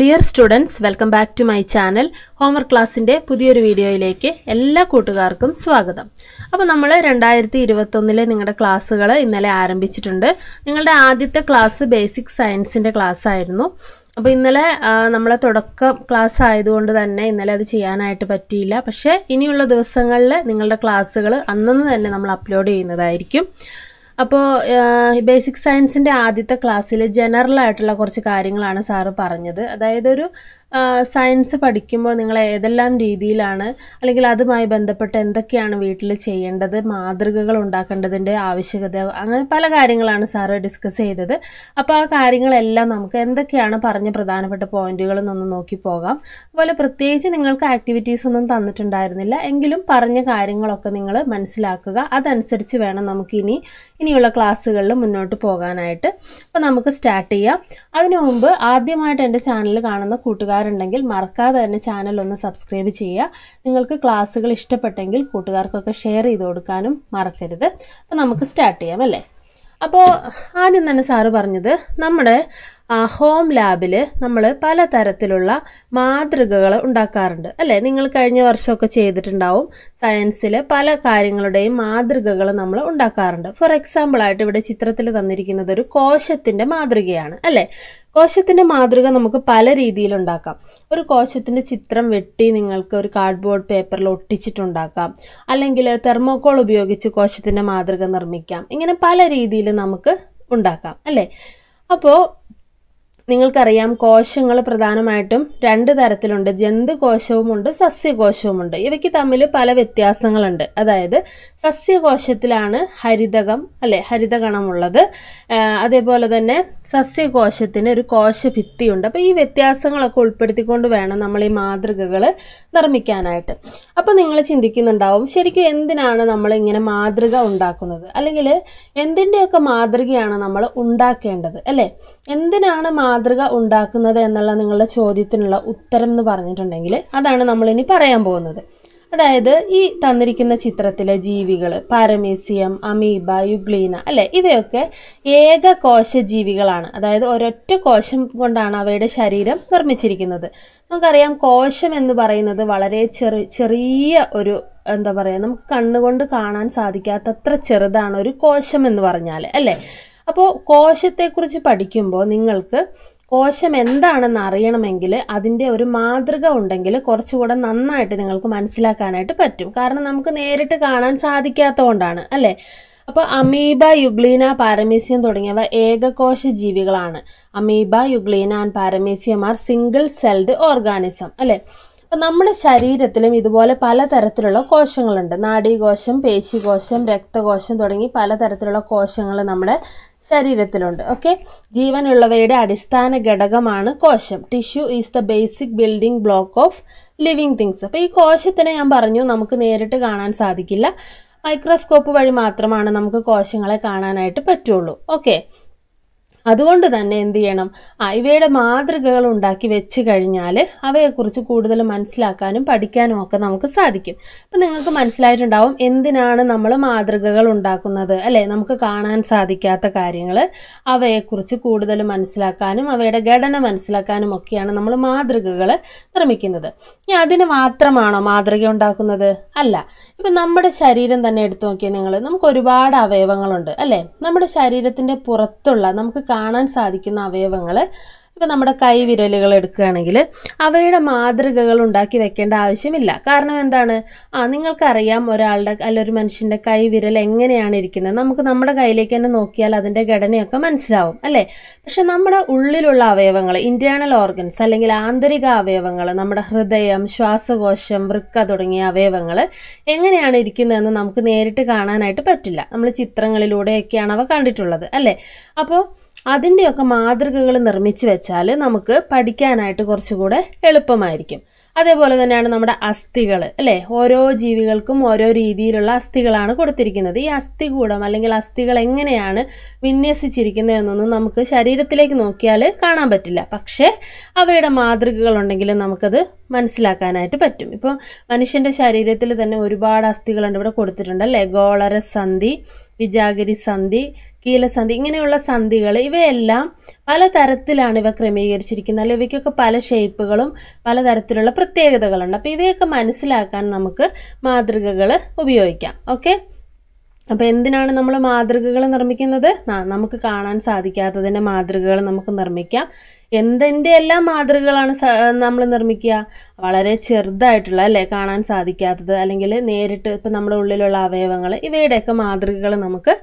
dear students welcome back to my channel homework ക്ലാസ്സിൻ്റെ പുതിയൊരു വീഡിയോയിലേക്ക് എല്ലാ കൂട്ടുകാർക്കും സ്വാഗതം അപ്പോൾ നമ്മൾ രണ്ടായിരത്തി ഇരുപത്തൊന്നിലെ നിങ്ങളുടെ ക്ലാസ്സുകൾ ഇന്നലെ ആരംഭിച്ചിട്ടുണ്ട് നിങ്ങളുടെ ആദ്യത്തെ ക്ലാസ് ബേസിക് സയൻസിൻ്റെ ക്ലാസ് ആയിരുന്നു അപ്പോൾ ഇന്നലെ നമ്മളെ തുടക്കം ക്ലാസ് ആയതുകൊണ്ട് തന്നെ ഇന്നലെ അത് ചെയ്യാനായിട്ട് പറ്റിയില്ല പക്ഷേ ഇനിയുള്ള ദിവസങ്ങളിൽ നിങ്ങളുടെ ക്ലാസ്സുകൾ അന്നു തന്നെ നമ്മൾ അപ്ലോഡ് ചെയ്യുന്നതായിരിക്കും അപ്പോൾ ബേസിക് സയൻസിൻ്റെ ആദ്യത്തെ ക്ലാസ്സിൽ ജനറൽ ആയിട്ടുള്ള കുറച്ച് കാര്യങ്ങളാണ് സാറ് പറഞ്ഞത് അതായത് ഒരു സയൻസ് പഠിക്കുമ്പോൾ നിങ്ങൾ ഏതെല്ലാം രീതിയിലാണ് അല്ലെങ്കിൽ അതുമായി ബന്ധപ്പെട്ട് എന്തൊക്കെയാണ് വീട്ടിൽ ചെയ്യേണ്ടത് മാതൃകകൾ ഉണ്ടാക്കേണ്ടതിൻ്റെ ആവശ്യകത അങ്ങനെ പല കാര്യങ്ങളാണ് സാറ് ഡിസ്കസ് ചെയ്തത് അപ്പോൾ ആ കാര്യങ്ങളെല്ലാം നമുക്ക് എന്തൊക്കെയാണ് പറഞ്ഞ പ്രധാനപ്പെട്ട എന്നൊന്ന് നോക്കി പോകാം അതുപോലെ പ്രത്യേകിച്ച് നിങ്ങൾക്ക് ആക്ടിവിറ്റീസ് ഒന്നും തന്നിട്ടുണ്ടായിരുന്നില്ല എങ്കിലും പറഞ്ഞ കാര്യങ്ങളൊക്കെ നിങ്ങൾ മനസ്സിലാക്കുക അതനുസരിച്ച് വേണം നമുക്ക് ഇനി ഇനിയുള്ള ക്ലാസ്സുകളിൽ മുന്നോട്ട് പോകാനായിട്ട് അപ്പോൾ നമുക്ക് സ്റ്റാർട്ട് ചെയ്യാം അതിനു മുമ്പ് ആദ്യമായിട്ട് എൻ്റെ ചാനൽ കാണുന്ന കൂട്ടുകാർ മറക്കാറുണ്ടെങ്കിൽ മറക്കാതെ തന്നെ ചാനൽ ഒന്ന് സബ്സ്ക്രൈബ് ചെയ്യുക നിങ്ങൾക്ക് ക്ലാസ്സുകൾ ഇഷ്ടപ്പെട്ടെങ്കിൽ കൂട്ടുകാർക്കൊക്കെ ഷെയർ ചെയ്ത് കൊടുക്കാനും മറക്കരുത് അപ്പോൾ നമുക്ക് സ്റ്റാർട്ട് ചെയ്യാം അല്ലേ അപ്പോൾ ആദ്യം തന്നെ സാറ് പറഞ്ഞത് നമ്മുടെ ഹോം ലാബിൽ നമ്മൾ പലതരത്തിലുള്ള മാതൃകകൾ ഉണ്ടാക്കാറുണ്ട് അല്ലേ നിങ്ങൾ കഴിഞ്ഞ വർഷമൊക്കെ ചെയ്തിട്ടുണ്ടാവും സയൻസിൽ പല കാര്യങ്ങളുടെയും മാതൃകകൾ നമ്മൾ ഉണ്ടാക്കാറുണ്ട് ഫോർ എക്സാമ്പിൾ ആയിട്ട് ഇവിടെ ചിത്രത്തിൽ തന്നിരിക്കുന്നത് ഒരു കോശത്തിൻ്റെ മാതൃകയാണ് അല്ലേ കോശത്തിൻ്റെ മാതൃക നമുക്ക് പല രീതിയിൽ ഉണ്ടാക്കാം ഒരു കോശത്തിൻ്റെ ചിത്രം വെട്ടി നിങ്ങൾക്ക് ഒരു കാർഡ്ബോർഡ് പേപ്പറിൽ ഒട്ടിച്ചിട്ടുണ്ടാക്കാം അല്ലെങ്കിൽ തെർമോക്കോൾ ഉപയോഗിച്ച് കോശത്തിൻ്റെ മാതൃക നിർമ്മിക്കാം ഇങ്ങനെ പല രീതിയിൽ നമുക്ക് ഉണ്ടാക്കാം അല്ലേ അപ്പോൾ നിങ്ങൾക്കറിയാം കോശങ്ങൾ പ്രധാനമായിട്ടും രണ്ട് തരത്തിലുണ്ട് ജന്തുകോശവുമുണ്ട് സസ്യകോശവുമുണ്ട് ഇവയ്ക്ക് തമ്മിൽ പല വ്യത്യാസങ്ങളുണ്ട് അതായത് സസ്യകോശത്തിലാണ് ഹരിതകം അല്ലെ ഹരിതകണമുള്ളത് അതേപോലെ തന്നെ സസ്യകോശത്തിന് ഒരു കോശഭിത്തിയുണ്ട് അപ്പോൾ ഈ വ്യത്യാസങ്ങളൊക്കെ ഉൾപ്പെടുത്തിക്കൊണ്ട് വേണം നമ്മൾ ഈ മാതൃകകൾ നിർമ്മിക്കാനായിട്ട് അപ്പോൾ നിങ്ങൾ ചിന്തിക്കുന്നുണ്ടാവും ശരിക്കും എന്തിനാണ് നമ്മൾ ഇങ്ങനെ മാതൃക ഉണ്ടാക്കുന്നത് അല്ലെങ്കിൽ എന്തിൻ്റെയൊക്കെ മാതൃകയാണ് നമ്മൾ ഉണ്ടാക്കേണ്ടത് അല്ലേ എന്തിനാണ് മാതൃക മാതൃക ഉണ്ടാക്കുന്നത് എന്നുള്ള നിങ്ങളുടെ ചോദ്യത്തിനുള്ള ഉത്തരം എന്ന് പറഞ്ഞിട്ടുണ്ടെങ്കിൽ അതാണ് നമ്മൾ ഇനി പറയാൻ പോകുന്നത് അതായത് ഈ തന്നിരിക്കുന്ന ചിത്രത്തിലെ ജീവികൾ പാരമീസിയം അമീബ യുഗ്ലീന അല്ലെ ഇവയൊക്കെ കോശ ജീവികളാണ് അതായത് ഒരൊറ്റ കോശം കൊണ്ടാണ് അവയുടെ ശരീരം നിർമ്മിച്ചിരിക്കുന്നത് നമുക്കറിയാം കോശം എന്ന് പറയുന്നത് വളരെ ചെറു ചെറിയ ഒരു എന്താ പറയുക നമുക്ക് കണ്ണുകൊണ്ട് കാണാൻ സാധിക്കാത്തത്ര ചെറുതാണ് ഒരു കോശം എന്ന് പറഞ്ഞാൽ അല്ലേ അപ്പോൾ കോശത്തെക്കുറിച്ച് പഠിക്കുമ്പോൾ നിങ്ങൾക്ക് കോശം എന്താണെന്ന് അറിയണമെങ്കിൽ അതിൻ്റെ ഒരു മാതൃക ഉണ്ടെങ്കിൽ കുറച്ചുകൂടെ നന്നായിട്ട് നിങ്ങൾക്ക് മനസ്സിലാക്കാനായിട്ട് പറ്റും കാരണം നമുക്ക് നേരിട്ട് കാണാൻ സാധിക്കാത്തതുകൊണ്ടാണ് അല്ലേ അപ്പോൾ അമീബ യുഗ്ലീന പാരമീസ്യം തുടങ്ങിയവ ഏകകോശ ജീവികളാണ് amoeba euglena and paramecium are single celled organism അല്ലേ അപ്പം നമ്മുടെ ശരീരത്തിലും ഇതുപോലെ പലതരത്തിലുള്ള കോശങ്ങളുണ്ട് നാഡീകോശം പേശികോശം രക്തകോശം തുടങ്ങി പലതരത്തിലുള്ള കോശങ്ങൾ നമ്മുടെ ശരീരത്തിലുണ്ട് ഓക്കെ ജീവനുള്ളവയുടെ അടിസ്ഥാന ഘടകമാണ് കോശം tissue is the basic building block of living things അപ്പോൾ ഈ കോശത്തിനെ ഞാൻ പറഞ്ഞു നമുക്ക് നേരിട്ട് കാണാൻ സാധിക്കില്ല മൈക്രോസ്കോപ്പ് വഴി മാത്രമാണ് നമുക്ക് കോശങ്ങളെ കാണാനായിട്ട് പറ്റുള്ളൂ ഓക്കെ അതുകൊണ്ട് തന്നെ എന്ത് ചെയ്യണം ഇവയുടെ മാതൃകകൾ ഉണ്ടാക്കി വെച്ച് കഴിഞ്ഞാൽ അവയെക്കുറിച്ച് കൂടുതൽ മനസ്സിലാക്കാനും പഠിക്കാനും ഒക്കെ നമുക്ക് സാധിക്കും അപ്പം നിങ്ങൾക്ക് മനസ്സിലായിട്ടുണ്ടാവും എന്തിനാണ് നമ്മൾ മാതൃകകൾ ഉണ്ടാക്കുന്നത് അല്ലേ നമുക്ക് കാണാൻ സാധിക്കാത്ത കാര്യങ്ങൾ അവയെക്കുറിച്ച് കൂടുതൽ മനസ്സിലാക്കാനും അവയുടെ ഘടന മനസ്സിലാക്കാനും ഒക്കെയാണ് നമ്മൾ മാതൃകകൾ നിർമ്മിക്കുന്നത് ഇനി അതിന് മാത്രമാണോ മാതൃക ഉണ്ടാക്കുന്നത് അല്ല ഇപ്പം നമ്മുടെ ശരീരം തന്നെ എടുത്തു നോക്കിയാൽ നിങ്ങൾ നമുക്ക് ഒരുപാട് അവയവങ്ങളുണ്ട് അല്ലേ നമ്മുടെ ശരീരത്തിൻ്റെ പുറത്തുള്ള നമുക്ക് കാണാൻ സാധിക്കുന്ന അവയവങ്ങൾ ഇപ്പോൾ നമ്മുടെ കൈവിരലുകൾ എടുക്കുകയാണെങ്കിൽ അവയുടെ മാതൃകകൾ ഉണ്ടാക്കി വെക്കേണ്ട ആവശ്യമില്ല കാരണം എന്താണ് ആ നിങ്ങൾക്കറിയാം ഒരാളുടെ അല്ല ഒരു മനുഷ്യൻ്റെ കൈവിരൽ എങ്ങനെയാണ് ഇരിക്കുന്നത് നമുക്ക് നമ്മുടെ കയ്യിലേക്ക് തന്നെ നോക്കിയാൽ അതിൻ്റെ ഘടനയൊക്കെ മനസ്സിലാവും അല്ലേ പക്ഷെ നമ്മുടെ ഉള്ളിലുള്ള അവയവങ്ങൾ ഇൻറ്റേർണൽ ഓർഗൻസ് അല്ലെങ്കിൽ ആന്തരിക അവയവങ്ങൾ നമ്മുടെ ഹൃദയം ശ്വാസകോശം വൃക്ക തുടങ്ങിയ അവയവങ്ങൾ എങ്ങനെയാണ് ഇരിക്കുന്നതെന്ന് നമുക്ക് നേരിട്ട് കാണാനായിട്ട് പറ്റില്ല നമ്മൾ ചിത്രങ്ങളിലൂടെയൊക്കെയാണ് അവ കണ്ടിട്ടുള്ളത് അല്ലേ അപ്പോൾ അതിൻ്റെയൊക്കെ മാതൃകകൾ നിർമ്മിച്ചു വെച്ചാൽ നമുക്ക് പഠിക്കാനായിട്ട് കുറച്ചുകൂടെ എളുപ്പമായിരിക്കും അതേപോലെ തന്നെയാണ് നമ്മുടെ അസ്ഥികൾ അല്ലേ ഓരോ ജീവികൾക്കും ഓരോ രീതിയിലുള്ള അസ്ഥികളാണ് കൊടുത്തിരിക്കുന്നത് ഈ അസ്ഥി കൂടം അല്ലെങ്കിൽ അസ്ഥികൾ എങ്ങനെയാണ് വിന്യസിച്ചിരിക്കുന്നത് എന്നൊന്നും നമുക്ക് ശരീരത്തിലേക്ക് നോക്കിയാൽ കാണാൻ പറ്റില്ല പക്ഷേ അവയുടെ മാതൃകകൾ ഉണ്ടെങ്കിൽ നമുക്കത് മനസ്സിലാക്കാനായിട്ട് പറ്റും ഇപ്പോൾ മനുഷ്യൻ്റെ ശരീരത്തിൽ തന്നെ ഒരുപാട് അസ്ഥികളുണ്ട് ഇവിടെ കൊടുത്തിട്ടുണ്ട് അല്ലേ ഗോളര സന്ധി വിജാഗരി സന്ധി കീലസന്ധി ഇങ്ങനെയുള്ള സന്ധികൾ ഇവയെല്ലാം പല തരത്തിലാണ് ഇവ ക്രമീകരിച്ചിരിക്കുന്നത് അല്ലെ ഇവയ്ക്കൊക്കെ പല ഷേപ്പുകളും പലതരത്തിലുള്ള പ്രത്യേകതകളുണ്ട് അപ്പോൾ ഇവയൊക്കെ മനസ്സിലാക്കാൻ നമുക്ക് മാതൃകകൾ ഉപയോഗിക്കാം ഓക്കെ അപ്പോൾ എന്തിനാണ് നമ്മൾ മാതൃകകൾ നിർമ്മിക്കുന്നത് നമുക്ക് കാണാൻ സാധിക്കാത്തതിൻ്റെ മാതൃകകൾ നമുക്ക് നിർമ്മിക്കാം എന്തിൻ്റെ എല്ലാ മാതൃകകളാണ് നമ്മൾ നിർമ്മിക്കുക വളരെ ചെറുതായിട്ടുള്ള അല്ലേ കാണാൻ സാധിക്കാത്തത് അല്ലെങ്കിൽ നേരിട്ട് ഇപ്പം നമ്മുടെ ഉള്ളിലുള്ള അവയവങ്ങൾ ഇവയുടെയൊക്കെ മാതൃകകൾ നമുക്ക്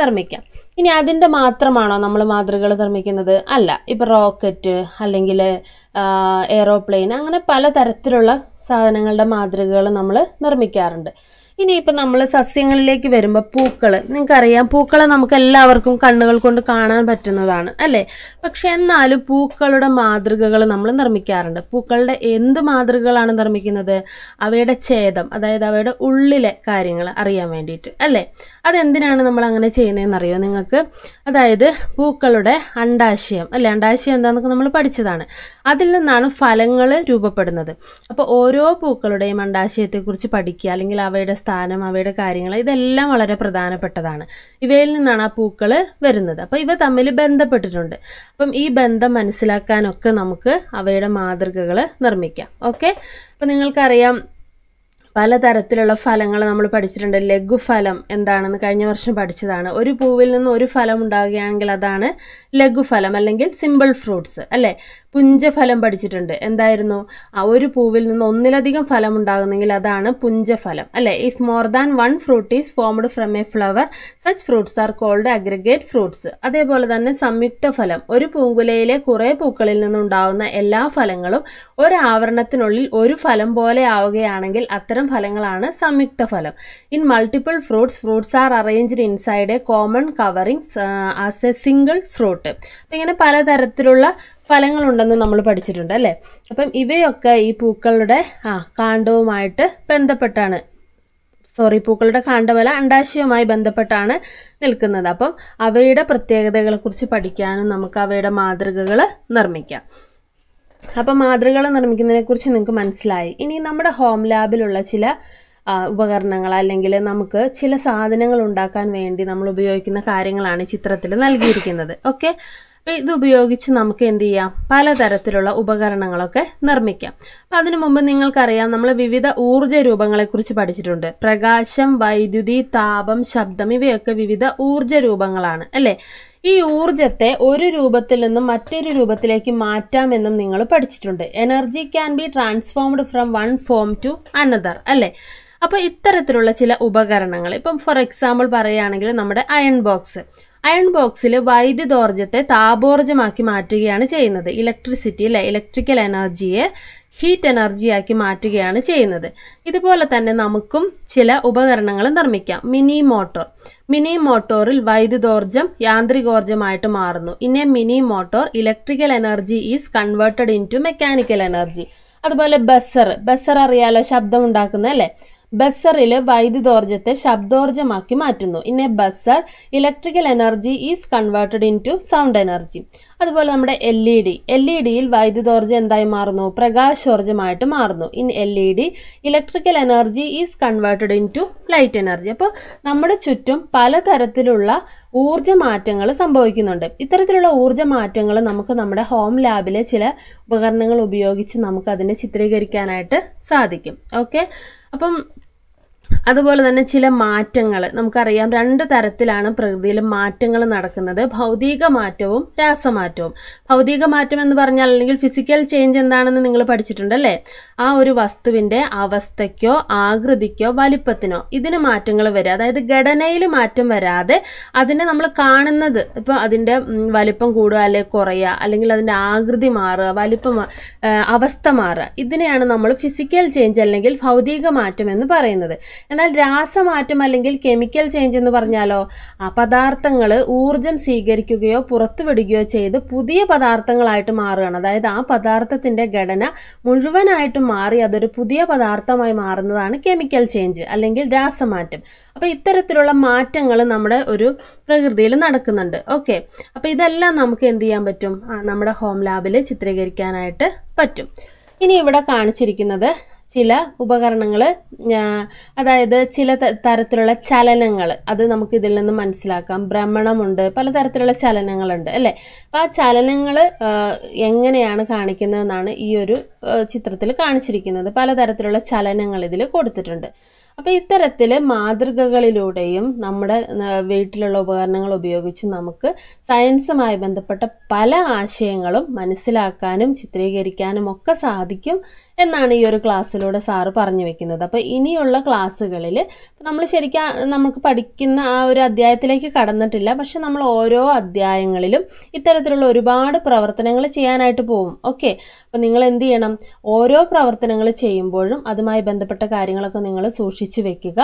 നിർമ്മിക്കാം ഇനി അതിൻ്റെ മാത്രമാണോ നമ്മൾ മാതൃകകൾ നിർമ്മിക്കുന്നത് അല്ല ഇപ്പം റോക്കറ്റ് അല്ലെങ്കിൽ എയറോപ്ലെയിൻ അങ്ങനെ പലതരത്തിലുള്ള സാധനങ്ങളുടെ മാതൃകകൾ നമ്മൾ നിർമ്മിക്കാറുണ്ട് ഇനിയിപ്പോൾ നമ്മൾ സസ്യങ്ങളിലേക്ക് വരുമ്പോൾ പൂക്കൾ നിങ്ങൾക്കറിയാം പൂക്കളെ നമുക്ക് എല്ലാവർക്കും കണ്ണുകൾ കൊണ്ട് കാണാൻ പറ്റുന്നതാണ് അല്ലേ പക്ഷെ എന്നാലും പൂക്കളുടെ മാതൃകകൾ നമ്മൾ നിർമ്മിക്കാറുണ്ട് പൂക്കളുടെ എന്ത് മാതൃകകളാണ് നിർമ്മിക്കുന്നത് അവയുടെ ഛേദം അതായത് അവയുടെ ഉള്ളിലെ കാര്യങ്ങൾ അറിയാൻ വേണ്ടിയിട്ട് അല്ലേ അതെന്തിനാണ് നമ്മൾ അങ്ങനെ ചെയ്യുന്നതെന്ന് അറിയോ നിങ്ങൾക്ക് അതായത് പൂക്കളുടെ അണ്ടാശയം അല്ലെ അണ്ടാശയം എന്താണെന്നൊക്കെ നമ്മൾ പഠിച്ചതാണ് അതിൽ നിന്നാണ് ഫലങ്ങൾ രൂപപ്പെടുന്നത് അപ്പോൾ ഓരോ പൂക്കളുടെയും അണ്ടാശയത്തെക്കുറിച്ച് പഠിക്കുക അല്ലെങ്കിൽ അവയുടെ സ്ഥാനം അവയുടെ കാര്യങ്ങൾ ഇതെല്ലാം വളരെ പ്രധാനപ്പെട്ടതാണ് ഇവയിൽ നിന്നാണ് ആ പൂക്കൾ വരുന്നത് അപ്പം ഇവ തമ്മിൽ ബന്ധപ്പെട്ടിട്ടുണ്ട് അപ്പം ഈ ബന്ധം മനസ്സിലാക്കാനൊക്കെ നമുക്ക് അവയുടെ മാതൃകകൾ നിർമ്മിക്കാം ഓക്കെ അപ്പം നിങ്ങൾക്കറിയാം പലതരത്തിലുള്ള ഫലങ്ങൾ നമ്മൾ പഠിച്ചിട്ടുണ്ട് ലഘുഫലം എന്താണെന്ന് കഴിഞ്ഞ വർഷം പഠിച്ചതാണ് ഒരു പൂവിൽ നിന്ന് ഒരു ഫലം ഉണ്ടാകുകയാണെങ്കിൽ അതാണ് ലഘുഫലം അല്ലെങ്കിൽ സിമ്പിൾ ഫ്രൂട്ട്സ് അല്ലേ പുഞ്ചഫലം പഠിച്ചിട്ടുണ്ട് എന്തായിരുന്നു ആ ഒരു പൂവിൽ നിന്ന് ഒന്നിലധികം ഫലം ഉണ്ടാകുന്നെങ്കിൽ അതാണ് പുഞ്ചഫലം അല്ലെ if more than one fruit is formed from a flower such fruits are called aggregate fruits അതേപോലെ തന്നെ സംയുക്ത ഫലം ഒരു പൂങ്കുലയിലെ കുറെ പൂക്കളിൽ നിന്നുണ്ടാകുന്ന എല്ലാ ഫലങ്ങളും ഒരു ആവരണത്തിനുള്ളിൽ ഒരു ഫലം പോലെ ആവുകയാണെങ്കിൽ അത്തരം ഫലങ്ങളാണ് സംയുക്ത ഫലം in multiple fruits fruits are arranged inside a common covering as a single fruit അപ്പം ഇങ്ങനെ പലതരത്തിലുള്ള ഫലങ്ങളുണ്ടെന്ന് നമ്മൾ പഠിച്ചിട്ടുണ്ട് അല്ലേ അപ്പം ഇവയൊക്കെ ഈ പൂക്കളുടെ ആ കാണ്ഡവുമായിട്ട് ബന്ധപ്പെട്ടാണ് സോറി പൂക്കളുടെ കാണ്ഡവല അണ്ടാശയവുമായി ബന്ധപ്പെട്ടാണ് നിൽക്കുന്നത് അപ്പം അവയുടെ പ്രത്യേകതകളെക്കുറിച്ച് പഠിക്കാനും നമുക്ക് അവയുടെ മാതൃകകൾ നിർമ്മിക്കാം അപ്പം മാതൃകകൾ നിർമ്മിക്കുന്നതിനെക്കുറിച്ച് നിങ്ങൾക്ക് മനസ്സിലായി ഇനി നമ്മുടെ ഹോം ലാബിലുള്ള ചില ഉപകരണങ്ങൾ അല്ലെങ്കിൽ നമുക്ക് ചില സാധനങ്ങൾ ഉണ്ടാക്കാൻ വേണ്ടി നമ്മൾ ഉപയോഗിക്കുന്ന കാര്യങ്ങളാണ് ചിത്രത്തിൽ നൽകിയിരിക്കുന്നത് ഓക്കെ അപ്പോൾ ഇതുപയോഗിച്ച് നമുക്ക് എന്ത് ചെയ്യാം പലതരത്തിലുള്ള ഉപകരണങ്ങളൊക്കെ നിർമ്മിക്കാം അപ്പം അതിനു മുമ്പ് നിങ്ങൾക്കറിയാം നമ്മൾ വിവിധ ഊർജ്ജ രൂപങ്ങളെക്കുറിച്ച് പഠിച്ചിട്ടുണ്ട് പ്രകാശം വൈദ്യുതി താപം ശബ്ദം ഇവയൊക്കെ വിവിധ ഊർജ്ജ രൂപങ്ങളാണ് അല്ലേ ഈ ഊർജത്തെ ഒരു രൂപത്തിൽ നിന്നും മറ്റൊരു രൂപത്തിലേക്ക് മാറ്റാമെന്നും നിങ്ങൾ പഠിച്ചിട്ടുണ്ട് energy can be transformed from one form to another അല്ലേ അപ്പോൾ ഇത്തരത്തിലുള്ള ചില ഉപകരണങ്ങൾ ഇപ്പം ഫോർ എക്സാമ്പിൾ പറയുകയാണെങ്കിൽ നമ്മുടെ അയൺ ബോക്സ് അയൺ ബോക്സിൽ വൈദ്യുതോർജ്ജത്തെ താപോർജ്ജമാക്കി മാറ്റുകയാണ് ചെയ്യുന്നത് ഇലക്ട്രിസിറ്റി അല്ലെ ഇലക്ട്രിക്കൽ എനർജിയെ ഹീറ്റ് എനർജിയാക്കി മാറ്റുകയാണ് ചെയ്യുന്നത് ഇതുപോലെ തന്നെ നമുക്കും ചില ഉപകരണങ്ങൾ നിർമ്മിക്കാം മിനി മോട്ടോർ മിനി മോട്ടോറിൽ വൈദ്യുതോർജ്ജം യാന്ത്രികോർജ്ജമായിട്ട് മാറുന്നു ഇനി mini motor electrical energy is converted in mechanical energy അതുപോലെ ബസ്സർ ബസ്സർ അറിയാലോ ശബ്ദം ഉണ്ടാക്കുന്ന അല്ലേ ബസ്സറിലെ വൈദ്യുതോർജ്ജത്തെ ശബ്ദോർജ്ജമാക്കി മാറ്റുന്നു ഇന്നെ buzzer electrical energy is converted into sound energy അതുപോലെ നമ്മുടെ L E D L E ഡിയിൽ വൈദ്യുതോർജ്ജം എന്തായി മാറുന്നു പ്രകാശോർജ്ജമായിട്ട് മാറുന്നു in L E D electrical energy is converted into light energy അപ്പോൾ നമ്മുടെ ചുറ്റും പലതരത്തിലുള്ള ഊർജ്ജ മാറ്റങ്ങൾ സംഭവിക്കുന്നുണ്ട് ഇത്തരത്തിലുള്ള ഊർജ്ജ മാറ്റങ്ങൾ നമുക്ക് നമ്മുടെ ഹോം ലാബിലെ ചില ഉപകരണങ്ങൾ ഉപയോഗിച്ച് നമുക്കതിനെ ചിത്രീകരിക്കാനായിട്ട് സാധിക്കും ഓക്കെ അപ്പം അതുപോലെ തന്നെ ചില മാറ്റങ്ങൾ നമുക്കറിയാം രണ്ട് തരത്തിലാണ് പ്രകൃതിയിൽ മാറ്റങ്ങൾ നടക്കുന്നത് ഭൗതിക മാറ്റവും രാസമാറ്റവും ഭൗതിക മാറ്റം എന്ന് പറഞ്ഞാൽ അല്ലെങ്കിൽ ഫിസിക്കൽ ചേഞ്ച് എന്താണെന്ന് നിങ്ങൾ പഠിച്ചിട്ടുണ്ടല്ലേ ആ ഒരു വസ്തുവിൻ്റെ അവസ്ഥയ്ക്കോ ആകൃതിക്കോ വലിപ്പത്തിനോ ഇതിന് മാറ്റങ്ങൾ വരിക അതായത് ഘടനയിൽ മാറ്റം വരാതെ അതിനെ നമ്മൾ കാണുന്നത് ഇപ്പോൾ അതിൻ്റെ വലിപ്പം കൂടുക അല്ലെങ്കിൽ കുറയുക അല്ലെങ്കിൽ അതിൻ്റെ ആകൃതി മാറുക വലിപ്പം അവസ്ഥ മാറുക ഇതിനെയാണ് നമ്മൾ ഫിസിക്കൽ ചേഞ്ച് അല്ലെങ്കിൽ ഭൗതിക മാറ്റം എന്ന് പറയുന്നത് എന്നാൽ രാസമാറ്റം അല്ലെങ്കിൽ കെമിക്കൽ ചേഞ്ച് എന്ന് പറഞ്ഞാലോ ആ പദാർത്ഥങ്ങൾ ഊർജം സ്വീകരിക്കുകയോ പുറത്തുവിടുകയോ ചെയ്ത് പുതിയ പദാർത്ഥങ്ങളായിട്ട് മാറുകയാണ് അതായത് ആ പദാർത്ഥത്തിന്റെ ഘടന മുഴുവനായിട്ടും മാറി അതൊരു പുതിയ പദാർത്ഥമായി മാറുന്നതാണ് കെമിക്കൽ ചേഞ്ച് അല്ലെങ്കിൽ രാസമാറ്റം അപ്പോൾ ഇത്തരത്തിലുള്ള മാറ്റങ്ങൾ നമ്മുടെ ഒരു പ്രകൃതിയിൽ നടക്കുന്നുണ്ട് ഓക്കെ അപ്പോൾ ഇതെല്ലാം നമുക്ക് എന്ത് ചെയ്യാൻ പറ്റും നമ്മുടെ ഹോം ലാബിൽ ചിത്രീകരിക്കാനായിട്ട് പറ്റും ഇനി ഇവിടെ കാണിച്ചിരിക്കുന്നത് ചില ഉപകരണങ്ങൾ അതായത് ചില തരത്തിലുള്ള ചലനങ്ങൾ അത് നമുക്ക് ഇതിൽ നിന്ന് മനസ്സിലാക്കാം ഭ്രമണമുണ്ട് പലതരത്തിലുള്ള ചലനങ്ങളുണ്ട് അല്ലേ അപ്പം ആ ചലനങ്ങൾ എങ്ങനെയാണ് കാണിക്കുന്നതെന്നാണ് ഈ ഒരു ചിത്രത്തിൽ കാണിച്ചിരിക്കുന്നത് പലതരത്തിലുള്ള ചലനങ്ങൾ ഇതിൽ കൊടുത്തിട്ടുണ്ട് അപ്പോൾ ഇത്തരത്തിൽ മാതൃകകളിലൂടെയും നമ്മുടെ വീട്ടിലുള്ള ഉപകരണങ്ങൾ ഉപയോഗിച്ച് നമുക്ക് സയൻസുമായി ബന്ധപ്പെട്ട പല ആശയങ്ങളും മനസ്സിലാക്കാനും ചിത്രീകരിക്കാനും ഒക്കെ സാധിക്കും എന്നാണ് ഈ ഒരു ക്ലാസ്സിലൂടെ സാറ് പറഞ്ഞു വെക്കുന്നത് അപ്പോൾ ഇനിയുള്ള ക്ലാസ്സുകളിൽ നമ്മൾ ശരിക്കും നമുക്ക് പഠിക്കുന്ന ആ ഒരു അധ്യായത്തിലേക്ക് കടന്നിട്ടില്ല പക്ഷെ നമ്മൾ ഓരോ അധ്യായങ്ങളിലും ഇത്തരത്തിലുള്ള ഒരുപാട് പ്രവർത്തനങ്ങൾ ചെയ്യാനായിട്ട് പോകും ഓക്കെ അപ്പോൾ നിങ്ങൾ എന്ത് ചെയ്യണം ഓരോ പ്രവർത്തനങ്ങൾ ചെയ്യുമ്പോഴും അതുമായി ബന്ധപ്പെട്ട കാര്യങ്ങളൊക്കെ നിങ്ങൾ സൂക്ഷിച്ച് വെക്കുക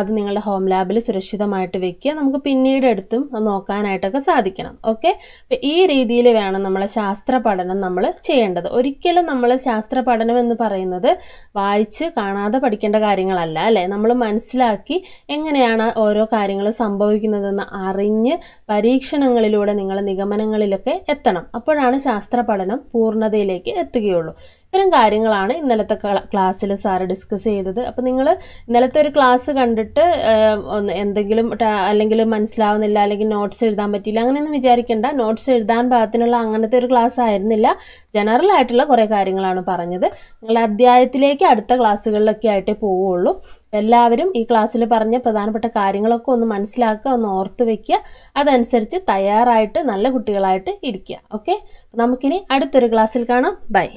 അത് നിങ്ങളുടെ ഹോം ലാബിൽ സുരക്ഷിതമായിട്ട് വെക്കുക നമുക്ക് പിന്നീട് എടുത്തും നോക്കാനായിട്ടൊക്കെ സാധിക്കണം ഓക്കെ അപ്പോൾ ഈ രീതിയിൽ വേണം നമ്മളെ ശാസ്ത്ര പഠനം നമ്മൾ ചെയ്യേണ്ടത് ഒരിക്കലും നമ്മൾ ശാസ്ത്ര പഠനം എന്ന് പറയുന്നത് വായിച്ച് കാണാതെ പഠിക്കേണ്ട കാര്യങ്ങളല്ല അല്ലേ നമ്മൾ മനസ്സിലാക്കി എങ്ങനെയാണ് ഓരോ കാര്യങ്ങൾ സംഭവിക്കുന്നതെന്ന് അറിഞ്ഞ് പരീക്ഷണങ്ങളിലൂടെ നിങ്ങൾ നിഗമനങ്ങളിലൊക്കെ എത്തണം അപ്പോഴാണ് ശാസ്ത്ര പഠനം പൂർണ്ണതയിലേക്ക് എത്തുകയുള്ളൂ ഇത്തരം കാര്യങ്ങളാണ് ഇന്നലത്തെ ക്ലാസ്സിൽ സാറ് ഡിസ്കസ് ചെയ്തത് അപ്പോൾ നിങ്ങൾ ഇന്നലത്തെ ഒരു ക്ലാസ് കണ്ടിട്ട് എന്തെങ്കിലും അല്ലെങ്കിൽ മനസ്സിലാവുന്നില്ല അല്ലെങ്കിൽ നോട്ട്സ് എഴുതാൻ പറ്റിയില്ല അങ്ങനെയൊന്നും വിചാരിക്കേണ്ട നോട്ട്സ് എഴുതാൻ പാകത്തിനുള്ള അങ്ങനത്തെ ഒരു ക്ലാസ് ആയിരുന്നില്ല ജനറൽ ആയിട്ടുള്ള കുറേ കാര്യങ്ങളാണ് പറഞ്ഞത് നിങ്ങൾ അധ്യായത്തിലേക്ക് അടുത്ത ക്ലാസ്സുകളിലൊക്കെ ആയിട്ടേ പോവുള്ളൂ എല്ലാവരും ഈ ക്ലാസ്സിൽ പറഞ്ഞ പ്രധാനപ്പെട്ട കാര്യങ്ങളൊക്കെ ഒന്ന് മനസ്സിലാക്കുക ഒന്ന് ഓർത്തു വയ്ക്കുക അതനുസരിച്ച് തയ്യാറായിട്ട് നല്ല കുട്ടികളായിട്ട് ഇരിക്കുക ഓക്കെ നമുക്കിനി അടുത്തൊരു ക്ലാസ്സിൽ കാണാം ബൈ